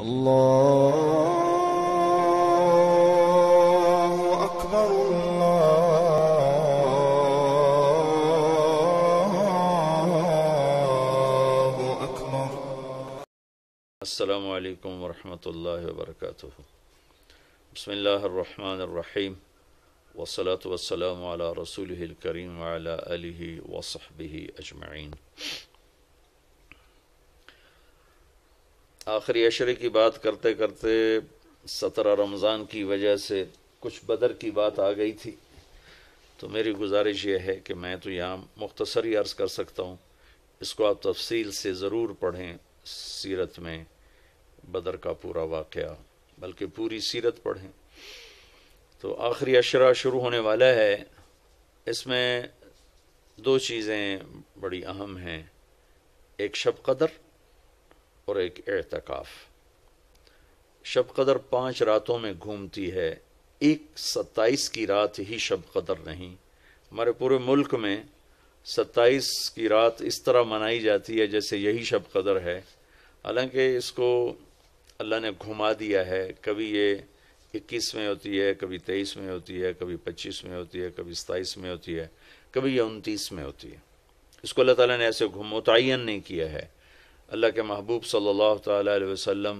الله أكبر الله أكبر السلام عليكم ورحمة الله وبركاته بسم الله الرحمن الرحيم والصلاة والسلام على رسوله الكريم وعلى آله وصحبه أجمعين आखिरी अशरे की बात करते करते सत्रह रमज़ान की वजह से कुछ बदर की बात आ गई थी तो मेरी गुजारिश यह है कि मैं तो यहाँ मुख्तसर ही अर्ज़ कर सकता हूँ इसको आप तफसील से ज़रूर पढ़ें सीरत में बदर का पूरा वाक़ बल्कि पूरी सीरत पढ़ें तो आखिरी अशरा शुरू होने वाला है इसमें दो चीज़ें बड़ी अहम हैं एक शब कदर और एक एतकाफ शब कदर पांच रातों में घूमती है एक सत्ताईस की रात ही शब कदर नहीं हमारे पूरे मुल्क में सत्ताईस की रात इस तरह मनाई जाती है जैसे यही शब कदर है हालांकि इसको अल्लाह ने घुमा दिया है कभी ये इक्कीस में होती है कभी तेईस में होती है कभी पच्चीस में होती है कभी सताईस में होती है कभी ये उनतीस में होती है इसको अल्लाह ताला ने ऐसे मुतन नहीं किया है अल्लाह के महबूब सल्लल्लाहु अलैहि वसल्लम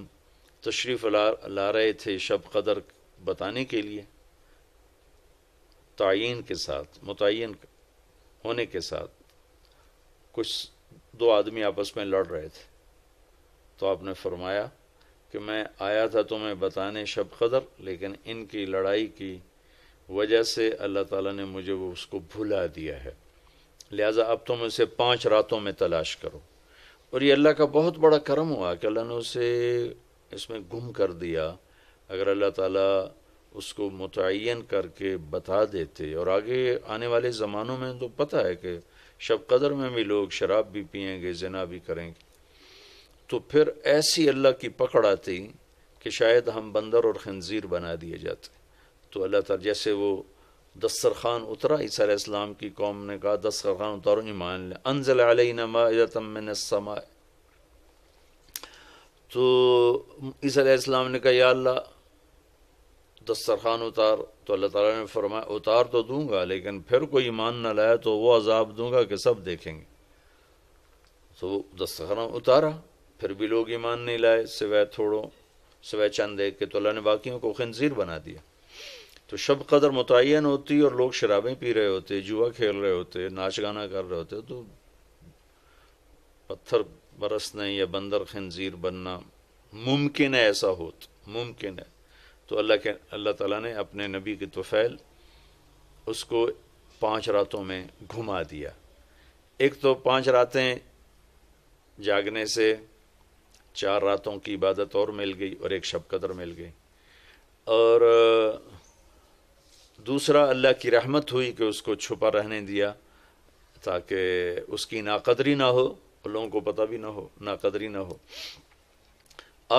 तशरीफ़ ला ला रहे थे शब कदर बताने के लिए तयन के साथ मुतन होने के साथ कुछ दो आदमी आपस में लड़ रहे थे तो आपने फरमाया कि मैं आया था तुम्हें बताने शब कदर लेकिन इनकी लड़ाई की वजह से अल्लाह ताला ने मुझे वो उसको भुला दिया है लिहाजा अब तुम उसे पांच रातों में तलाश करो और ये अल्लाह का बहुत बड़ा करम हुआ कि अल्लाह ने उसे इसमें गुम कर दिया अगर अल्लाह ताला उसको मुतन करके बता देते और आगे आने वाले ज़मानों में तो पता है कि शब कदर में भी लोग शराब भी पियेंगे जना भी करेंगे तो फिर ऐसी अल्लाह की पकड़ आती कि शायद हम बंदर और खंजीर बना दिए जाते तो अल्लाह तैसे वो दस्तरखान उतरा इस्लाम की कौम ने कहा दस्तरखान उतारो ईमान ले अनजल अलतमसमा तो ईसीम ने कहा या अल्लाह दस्तरखान उतार तो अल्लाह ताला ने फरमाया उतार तो दूंगा लेकिन फिर कोई ईमान ना लाया तो वो अजाब दूंगा कि सब देखेंगे तो दस्तरखान उतारा फिर भी लोग ईमान नहीं लाए सिवाय थोड़ों सिवाय चंद देख के तो अल्लाह ने बाकियों को खनजीर बना दिया तो शब कदर मुतन होती और लोग शराबें पी रहे होते जुआ खेल रहे होते नाच गाना कर रहे होते तो पत्थर बरसने या बंदर खनज़ीर बनना मुमकिन है ऐसा हो तो मुमकिन है तो अल्लाह के अल्लाह ताला ने अपने नबी की तोफ़ैल उसको पांच रातों में घुमा दिया एक तो पांच रातें जागने से चार रातों की इबादत और मिल गई और एक शब कदर मिल गई और दूसरा अल्लाह की रहमत हुई कि उसको छुपा रहने दिया ताकि उसकी नाकदरी ना हो लोगों को पता भी ना हो नाकदरी ना हो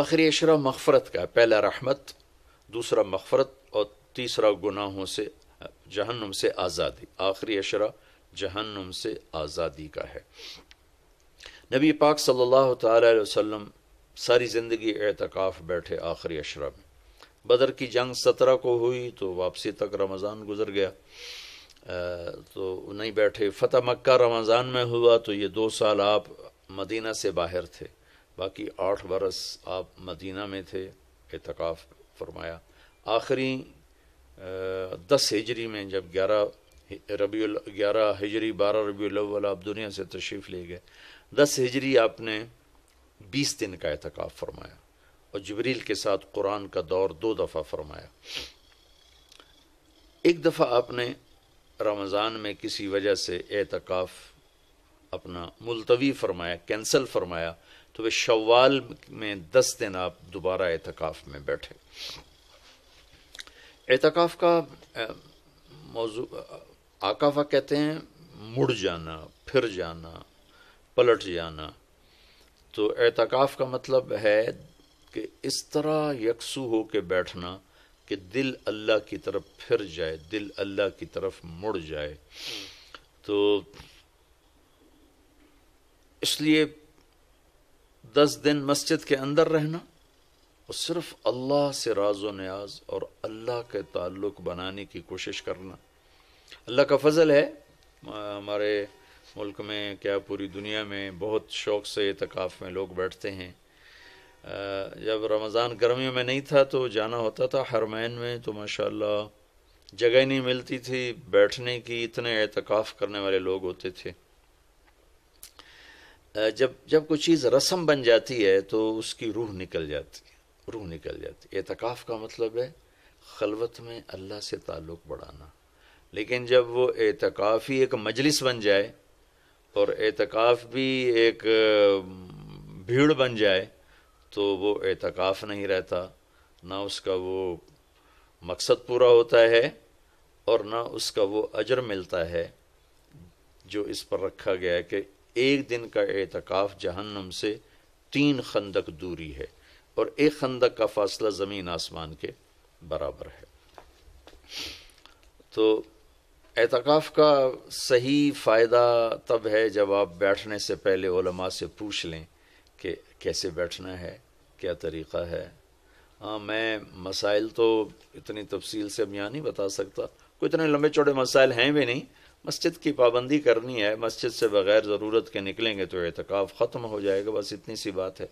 आखिरी अशरा मफफ़रत का पहला रहमत दूसरा मफफरत और तीसरा गुनाहों से जहन्नुम से आज़ादी आखिरी अशरा जहन्नुम से आज़ादी का है नबी पाक सल्लल्लाहु अलैहि वसल्लम सारी ज़िंदगी एतकाफ़ बैठे आखिरी अशरा में बदर की जंग सत्रह को हुई तो वापसी तक रमज़ान गुजर गया तो नहीं बैठे फ़तह मक्का रमज़ान में हुआ तो ये दो साल आप मदीना से बाहर थे बाकी आठ बरस आप मदीना में थे एतकाफ़ फरमाया आखिरी दस हिजरी में जब ग्यारह रबी ग्यारह हिजरी बारह रबी अल आप दुनिया से तशरीफ़ ले गए दस हिजरी आपने बीस दिन का एतकाफ़ फरमाया और जबरील के साथ कुरान का दौर दो दफ़ा फरमाया एक दफ़ा आपने रमज़ान में किसी वजह से एतकाफ़ अपना मुलतवी फरमाया कैंसिल फरमाया तो वे शवाल में दस दिन आप दोबारा एतकाफ़ में बैठे एतकाफ़ का मौजू आकाफा कहते हैं मुड़ जाना फिर जाना पलट जाना तो एतकाफ़ का मतलब है कि इस तरह यकसू हो के बैठना कि दिल अल्लाह की तरफ फिर जाए दिल अल्लाह की तरफ मुड़ जाए तो इसलिए दस दिन मस्जिद के अंदर रहना और सिर्फ अल्लाह से राज व न्याज और अल्लाह के ताल्लुक बनाने की कोशिश करना अल्लाह का फजल है हमारे मुल्क में क्या पूरी दुनिया में बहुत शौक़ से तकाफ़ में लोग बैठते हैं जब रमज़ान गर्मियों में नहीं था तो जाना होता था हरमैन में तो माशा जगह ही नहीं मिलती थी बैठने की इतने एहतकाफ़ करने वाले लोग होते थे जब जब कोई चीज़ रस्म बन जाती है तो उसकी रूह निकल जाती है रूह निकल जाती है एहतकाफ़ का मतलब है खलवत में अल्लाह से ताल्लुक़ बढ़ाना लेकिन जब वो ही एक मजलिस बन जाए और एहतकाफ़ भी एक भीड़ बन जाए तो वो एतकाफ़ नहीं रहता ना उसका वो मकसद पूरा होता है और ना उसका वो अजर मिलता है जो इस पर रखा गया है कि एक दिन का एतकाफ़ जहन्नम से तीन खंदक दूरी है और एक खंदक का फासला ज़मीन आसमान के बराबर है तो एतकाफ़ का सही फ़ायदा तब है जब आप बैठने से पहले ओलमा से पूछ लें कि कैसे बैठना है क्या तरीक़ा है हाँ मैं मसाइल तो इतनी तफसील से अब यहाँ नहीं बता सकता कोई इतने लंबे चौड़े मसाइल हैं भी नहीं मस्जिद की पाबंदी करनी है मस्जिद से बग़ैर ज़रूरत के निकलेंगे तो एहतिकाफ़ ख़त्म हो जाएगा बस इतनी सी बात है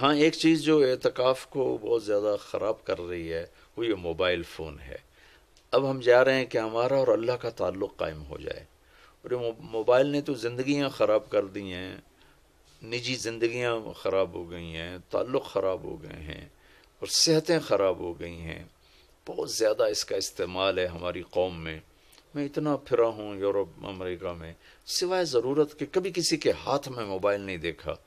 हाँ एक चीज़ जो एहतिकाफ़ को बहुत ज़्यादा ख़राब कर रही है वो ये मोबाइल फ़ोन है अब हम जा रहे हैं कि हमारा और अल्लाह का ताल्लुक़ कायम हो जाए और मोबाइल ने तो ज़िंदगियाँ ख़राब कर दी हैं निजी ज़िंदियाँ ख़राब हो गई हैं ताल्लुक़ ख़राब हो गए हैं और सेहतें ख़राब हो गई हैं बहुत ज़्यादा इसका इस्तेमाल है हमारी कौम में मैं इतना फिरा हूँ यूरोप अमेरिका में सिवाय ज़रूरत के कभी किसी के हाथ में मोबाइल नहीं देखा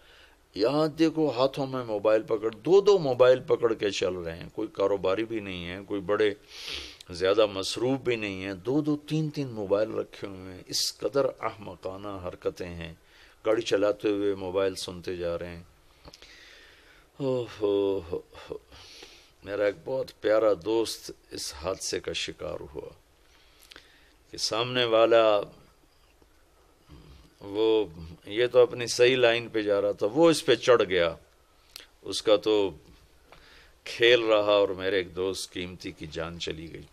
यहाँ देखो हाथों में मोबाइल पकड़ दो दो मोबाइल पकड़ के चल रहे हैं कोई कारोबारी भी नहीं है कोई बड़े ज़्यादा मसरूफ़ भी नहीं है दो दो तीन तीन मोबाइल रखे हुए हैं इस कदर अहमकाना हरकतें हैं गाड़ी चलाते हुए मोबाइल सुनते जा रहे हैं ओ हो, हो मेरा एक बहुत प्यारा दोस्त इस हादसे का शिकार हुआ कि सामने वाला वो ये तो अपनी सही लाइन पे जा रहा था वो इस पे चढ़ गया उसका तो खेल रहा और मेरे एक दोस्त कीमती की जान चली गई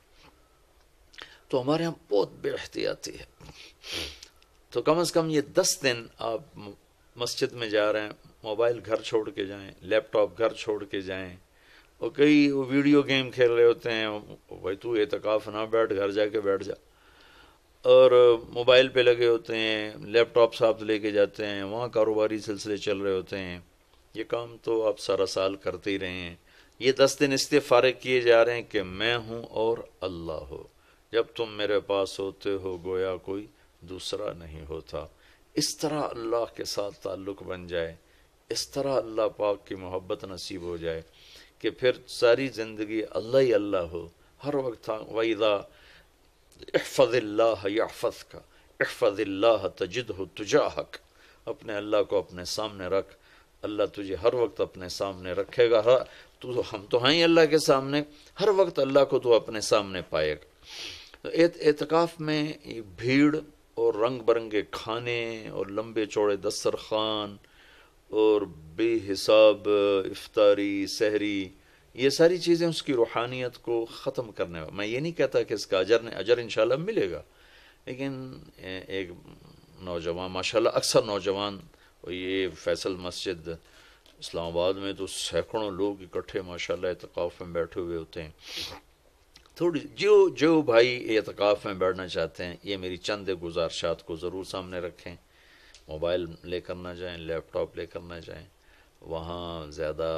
तो हमारे यहाँ बहुत बेहतियाती है तो कम से कम ये दस दिन आप मस्जिद में जा रहे हैं मोबाइल घर छोड़ के जाएं लैपटॉप घर छोड़ के जाएं और कई वो वीडियो गेम खेल रहे होते हैं भाई तू एतकाफ ना बैठ घर जाके बैठ जा और मोबाइल पे लगे होते हैं लैपटॉप साथ लेके जाते हैं वहाँ कारोबारी सिलसिले चल रहे होते हैं ये काम तो आप सारा साल करते ही रहे हैं ये दस दिन इसलिए फारग किए जा रहे हैं कि मैं हूँ और अल्लाह हो जब तुम मेरे पास होते हो गोया कोई दूसरा नहीं होता इस तरह अल्लाह के साथ ताल्लुक़ बन जाए इस तरह अल्लाह पाक की मोहब्बत नसीब हो जाए कि फिर सारी ज़िंदगी अल्लाह ही अल्लाह हो हर वक्त हाँ, वहीदा इफ़ज़ल्ला याफ़त का इफ़ज़ल्ला तजद हो तुझा हक अपने अल्लाह को अपने सामने रख अल्लाह तुझे हर वक्त अपने सामने रखेगा हर तू तो हम तो हैं ही अल्लाह के सामने हर वक्त अल्लाह को तो अपने सामने पाएगा तो एतकाफ़ में भीड़ और रंग बिरंगे खाने और लंबे चौड़े दस्तरखान और बेहिसाब इफ्तारी सहरी ये सारी चीज़ें उसकी रूहानियत को ख़त्म करने मैं ये नहीं कहता कि इसका अजर ने अजर इंशाल्लाह मिलेगा लेकिन एक नौजवान माशाल्लाह अक्सर नौजवान और ये फैसल मस्जिद इस्लामाबाद में तो सैकड़ों लोग इकट्ठे माशाल्लाह इतकाफ़ में बैठे हुए होते हैं थोड़ी जो जो भाई एतकाफ़ में बैठना चाहते हैं ये मेरी चंद गुजारशात को ज़रूर सामने रखें मोबाइल लेकर ना जाएं लैपटॉप लेकर ना जाएं वहाँ ज़्यादा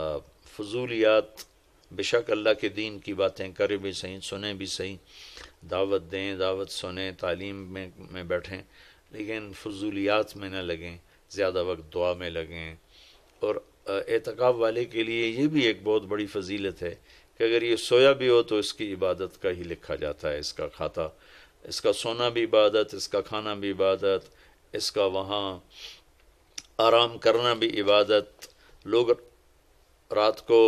फजूलियात बेशक अल्लाह के दीन की बातें करें भी सही सुने भी सही दावत दें दावत सुने तालीम में में बैठें लेकिन फजूलियात में न लगें ज़्यादा वक्त दुआ में लगें और एतकाब वाले के लिए ये भी एक बहुत बड़ी फजीलत है कि अगर ये सोया भी हो तो इसकी इबादत का ही लिखा जाता है इसका खाता इसका सोना भी इबादत इसका खाना भी इबादत इसका वहाँ आराम करना भी इबादत लोग रात को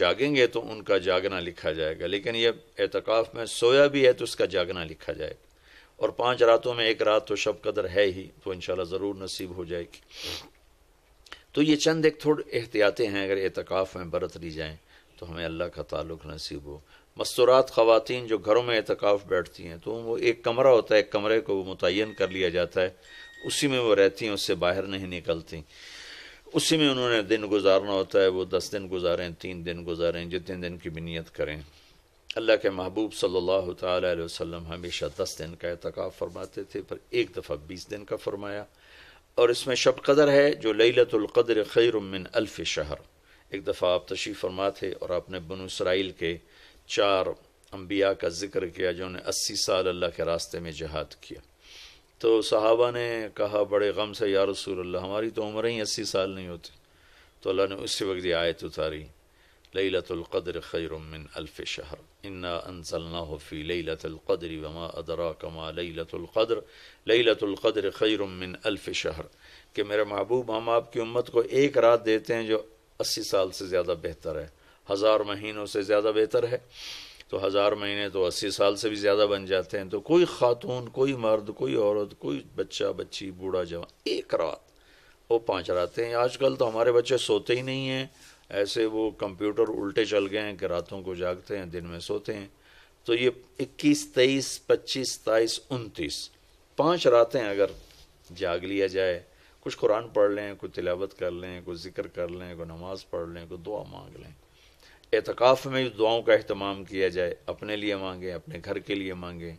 जागेंगे तो उनका जागना लिखा जाएगा लेकिन ये एतकाफ़ में सोया भी है तो उसका जागना लिखा जाएगा और पांच रातों में एक रात तो शब कदर है ही तो इन ज़रूर नसीब हो जाएगी तो ये चंद एक थोड़े एहतियातें हैं अगर एतकाफ़ में बरत ली जाएँ तो हमें अल्लाह का ताल्लुक नसीब हो मस्तूरात ख़वातीन जो घरों में एतकाफ़ बैठती हैं तो वो एक कमरा होता है एक कमरे को वो मुतन कर लिया जाता है उसी में वो रहती हैं उससे बाहर नहीं निकलती उसी में उन्होंने दिन गुजारना होता है वो दस दिन गुजारें तीन दिन गुजारें जितने दिन की बिनीत करें अल्लाह के महबूब सल्लल्लाहु अलैहि वसल्लम हमेशा दस दिन का एहतकाफ़ फरमाते थे पर एक दफ़ा बीस दिन का फरमाया और इसमें शब कदर है जो लैलतुल्क़दर खैर मिन अल्फ़ शहर एक दफ़ा आप तशीफ़ फरमा थे और आपने बन इसराइल के चार अम्बिया का ज़िक्र किया जिन्होंने अस्सी साल अल्लाह के रास्ते में जहाद किया तो सहाबा ने कहा बड़े गम से या रसूल अल्लाह हमारी तो उम्र ही अस्सी साल नहीं होती तो अल्लाह ने उसी वक्त ये आयत उतारी लतुल्क़द्र खैरमिन अल्फ़ शहर इन्ना अनसलना फ़ी लतुल्क़द्र वमा अदरा कमा लतुल्क़द्र लतुल्क़द्र खैरमिन अल्फ़ शहर कि मेरे महबूब हम आपकी उम्मत को एक रात देते हैं जो अस्सी साल से ज़्यादा बेहतर है हज़ार महीनों से ज़्यादा बेहतर है तो हज़ार महीने तो अस्सी साल से भी ज़्यादा बन जाते हैं तो कोई ख़ातून कोई मर्द कोई औरत कोई बच्चा बच्ची बूढ़ा जवान एक रात वो पाँच रातें आजकल तो हमारे बच्चे सोते ही नहीं हैं ऐसे वो कंप्यूटर उल्टे चल गए हैं कि रातों को जागते हैं दिन में सोते हैं तो ये इक्कीस तेईस पच्चीस सताईस उनतीस पाँच रातें अगर जाग लिया जाए कुछ कुरान पढ़ लें कुछ तिलावत कर लें कुछ जिक्र कर लें कोई नमाज पढ़ लें कोई दुआ मांग लें एतकाफ़ में दुआओं का अहतमाम किया जाए अपने लिए मांगें अपने घर के लिए मांगें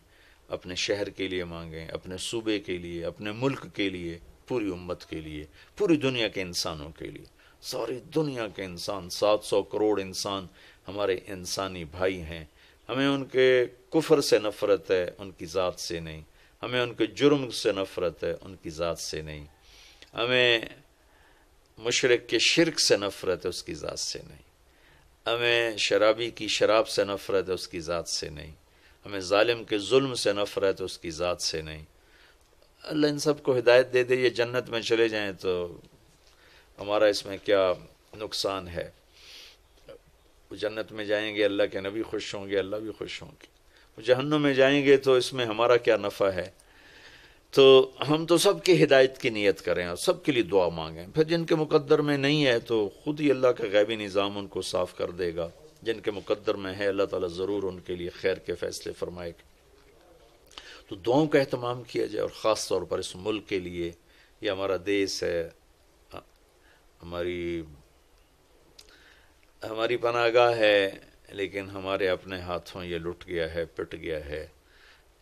अपने शहर के लिए मांगें अपने सूबे के लिए अपने मुल्क के लिए पूरी उम्मत के लिए पूरी दुनिया के इंसानों के लिए सारी दुनिया के इंसान 700 करोड़ इंसान हमारे इंसानी भाई हैं हमें उनके कुफर से नफ़रत है उनकी ज़ात से नहीं हमें उनके जुर्म से नफ़रत है उनकी ज़ात से नहीं हमें मुशरक के शिरक से नफ़रत है उसकी ज़ात से नहीं हमें शराबी की शराब से नफ़रत है उसकी ज़ात से नहीं हमें ालिम के जुल्म से नफ़रत है उसकी ज़ात से नहीं अल्लाह इन सब को हिदायत दे दे ये जन्नत में चले जाएँ तो हमारा इसमें क्या नुकसान है वो जन्नत में जाएंगे अल्लाह के नबी खुश होंगे अल्लाह भी खुश होंगे वो जहन्नुम में जाएंगे तो इसमें हमारा क्या नफ़ा है तो हम तो सब की हिदायत की नीयत करें और सब के लिए दुआ मांगें फिर जिनके मुकद्दर में नहीं है तो ख़ुद ही अल्लाह का गैबी निज़ाम उनको साफ़ कर देगा जिनके मुकद्दर में है अल्लाह ताला ज़रूर उनके लिए खैर के फ़ैसले फरमाएगा तो दुआओं का अहतमाम किया जाए और ख़ास तौर पर इस मुल्क के लिए ये हमारा देश है हमारी हमारी पनागाह है लेकिन हमारे अपने हाथों ये लुट गया है पिट गया है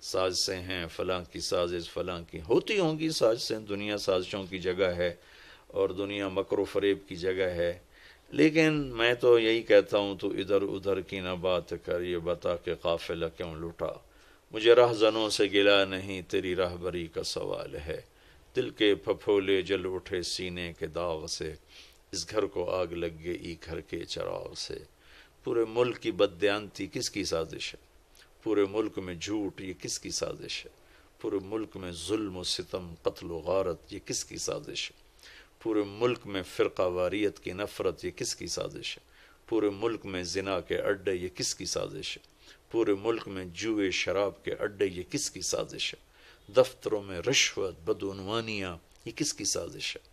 साजिशें हैं फलां की साजिश फलां की होती होंगी साजिशें दुनिया साजिशों की जगह है और दुनिया मकर फरेब की जगह है लेकिन मैं तो यही कहता हूँ तो इधर उधर की ना बात कर ये बता के काफिला क्यों लुटा मुझे राह जनों से गिला नहीं तेरी राहबरी का सवाल है दिल के फफोले जल उठे सीने के दाव से इस घर को आग लग गई घर के चराव से पूरे मुल्क की बदयांती किसकी साजिश है पूरे मुल्क में झूठ ये किसकी साजिश है पूरे मुल्क में जुल्म सितम कत्ल गारत ये किसकी साजिश है पूरे मुल्क में फ़िरका वारियत की नफ़रत ये किसकी साजिश है पूरे मुल्क में जिना के अड्डे ये किसकी साजिश है पूरे मुल्क में जुए शराब के अड्डे ये किसकी साजिश है दफ्तरों में रिश्वत बदनवानियाँ ये किसकी साजिश है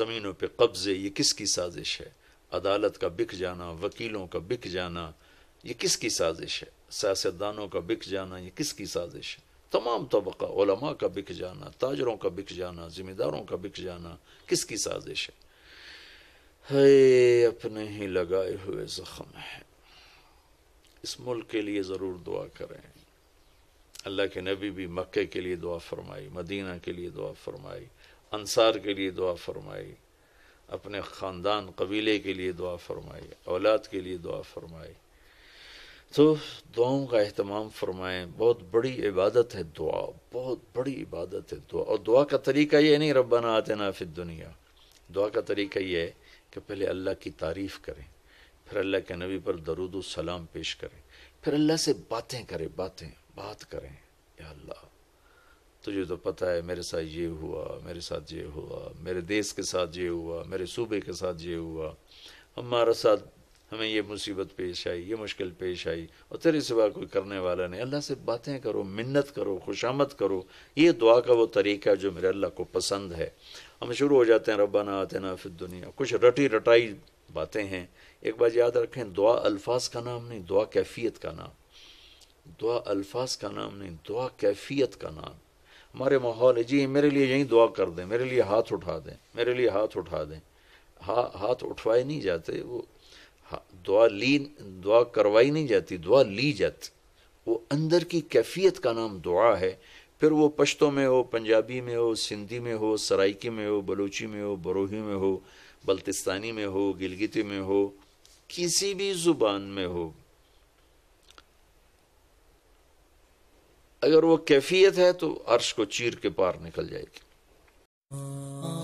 ज़मीनों पर कब्ज़े ये किसकी साजिश है अदालत का बिक जाना वकीलों का बिक जाना ये किसकी साजिश है सियासतदानों का बिक जाना ये किसकी साजिश है तमाम तबका ओलमा का बिक जाना ताजरों का बिक जाना जिम्मेदारों का बिक जाना किसकी साजिश है हे अपने ही लगाए हुए जख्म है इस मुल्क के लिए ज़रूर दुआ करें अल्लाह के नबी भी मक्के के लिए दुआ फरमाई मदीना के लिए दुआ फरमाई अंसार के लिए दुआ फरमाई अपने ख़ानदान कबीले के लिए दुआ फरमाई औलाद के लिए दुआ फरमाई तो दुआओं का अहतमाम फरमाएं बहुत बड़ी इबादत है दुआ बहुत बड़ी इबादत है दुआ और दुआ का तरीका ये नहीं रबाना आते ना फिर दुनिया दुआ का तरीका ये है कि पहले अल्लाह की तारीफ़ करें फिर अल्लाह के नबी पर दरुद सलाम पेश करें फिर अल्लाह से बातें करें बातें बात करें या अल्लाह तुझे तो पता है मेरे साथ ये हुआ मेरे साथ ये हुआ मेरे देश के साथ ये हुआ मेरे सूबे के साथ ये हुआ हमारे साथ हमें ये मुसीबत पेश आई ये मुश्किल पेश आई और तेरे सिवा कोई करने वाला नहीं अल्लाह से बातें करो मिन्नत करो खुशामद करो ये दुआ का वो तरीका जो मेरे अल्लाह को पसंद है हम शुरू हो जाते हैं आते ना फिर दुनिया कुछ रटी रटाई बातें हैं एक बात याद रखें दुआ अल्फाज का नाम नहीं दुआ कैफियत का नाम दुआ अल्फाज का नाम नहीं दुआ कैफियत का नाम हमारे माहौल है जी मेरे लिए यहीं दुआ कर दें मेरे लिए हाथ उठा दें मेरे लिए हाथ उठा दें हा हाथ उठवाए नहीं जाते वो हाँ, दुआ ली दुआ करवाई नहीं जाती दुआ ली जाती वो अंदर की कैफियत का नाम दुआ है फिर वो पश्तो में हो पंजाबी में हो सिंधी में हो सराइकी में हो बलूची में हो बरोही में हो बल्तिस्तानी में हो गिलगिती में हो किसी भी ज़ुबान में हो अगर वो कैफियत है तो अर्श को चीर के पार निकल जाएगी